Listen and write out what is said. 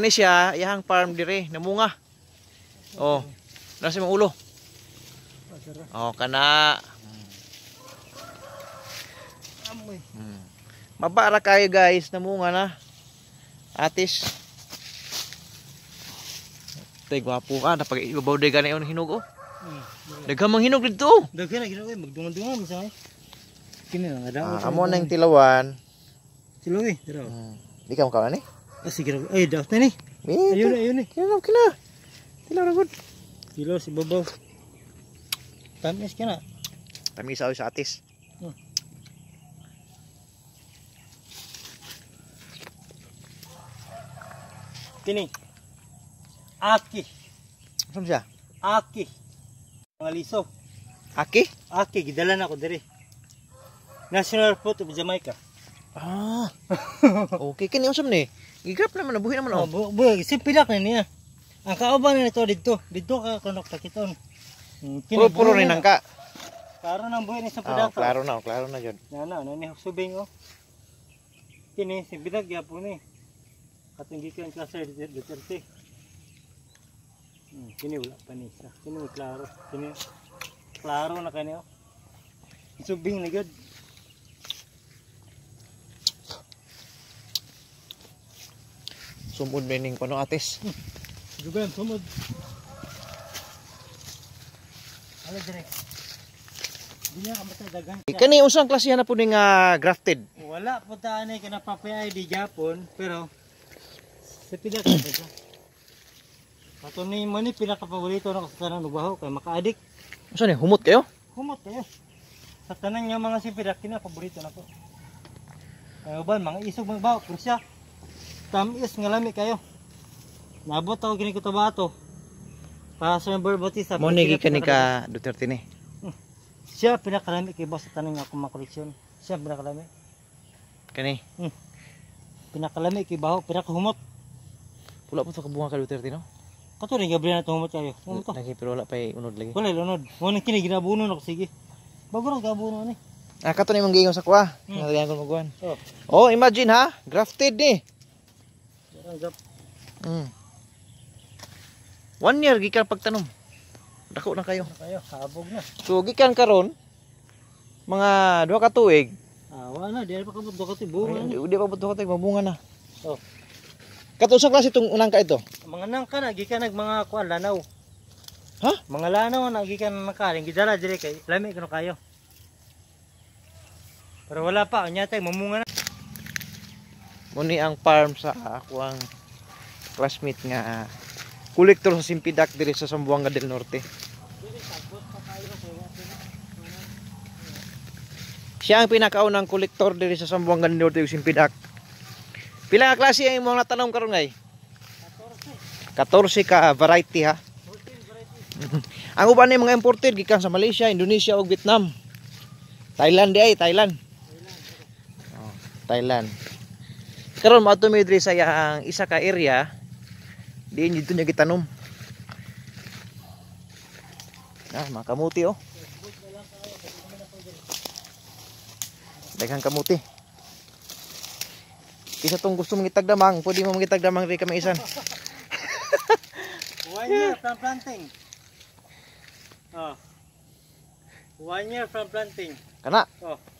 kani siya iyang farm dire namunga oh nasa mong ulo oh kana hmm. mabara kayo guys namunga na atis tay gwapo ka napag ibabaw de gani on hinog oh daghan mang hinog dito daghan hinog magdungan-dungan sa kini nga daw ah, amo nang tilawan tilawi dira hmm. di ka mo kawan ni eh? Asik kira, Eh, daw Ayo ni. ayo ayun ni. Kilo, kilo. Kira ragod. Kilo si Bobo. Tamis kena. Tamis aw sa atis. Kini. Hmm. Aki. Saan siya? Aki. Mga liso. Aki? Aki, gidalan ako diri. National Food of Jamaica. Ah. okay kini usab ni. Gigrap naman na buhi naman oh. oh bu buhi si pilak ni niya. Ang kaoban nito didto, didto ka kunok ta kiton. Hmm, puro puro ni nangka. Klaro nang buhi ni sa ah, pilak. Oh, klaro na, oh, klaro na jud. Na na, na ni subing oh. Kini si bidag ya po ni. Katong gikan ka sir Duterte. Hmm, kini wala pa ni isa. Kini klaro, kini klaro na kani oh. Subing na jud. sumod ba ning pano atis jugan sumod ala dire dinya ka matay dagan eh, kani usang klase na po ning grafted wala po ta ani kana papay di Japan pero sa pila ka ba Ato ni mo ni pila na sa tanan baho kay makaadik. Usa ni humot kayo? Humot kayo. Sa tanan nga mga sipira kina paborito na ko. Kay uban mga isog mga baho, pero siya tamis nga lami kayo nabot ako kini ko tabato para sa member batista mo ni ka ni ka Duterte ni hmm. siya pinakalami kay boss tanong ako mga koleksyon siya pinakalami kani hmm. pinakalami kay baho pinakahumot pula po sa kabunga ka Duterte no Kato rin gabriel na tumot kayo. Ano tumot ka. Lagi pero wala pa eh, unod lagi. Wala unod. Mo nang kini ginabunon ako sige. Bago ra gabunon ni. Eh. Ah kato ni mong giingon sa kuha. Hmm. Nagayan ko maguan. Oh. oh, imagine ha. Grafted ni. Eh. Tanggap. Mm. One year gikan pagtanom. Dako na kayo. Dako kayo, habog na. So gikan karon mga duha ka tuig. Awa ah, na, di pa kabut duha ka tuig bunga. Di, di pa kabut duha ka tuig mamunga na. Oh. Katusang klase itong unangka ito? Mga nangka na, gikan nag mga kuan lanaw. Ha? Mga lanaw na gikan na gidala dire kay lami kuno kayo. Pero wala pa, nya tay mamunga na muni ang farm sa ako classmate nga ah, kolektor sa Simpidak diri sa Sambuanga del Norte siya ang pinakaunang kolektor diri sa Sambuanga del Norte ug Simpidak pila ka klase ang imong natanom karon ngay 14 14 ka ah, variety ha ang uban ni mga imported gikan sa Malaysia, Indonesia ug Vietnam. Thailand di ay, Thailand. Thailand. Oh, Thailand karon mo diri sa yang isa ka area diin dito niya gitanom ah makamuti oh daghang kamuti isa tong gusto mong itagdamang pwede mo mong itagdamang rin kami isan one year from planting oh. one year from planting kana oh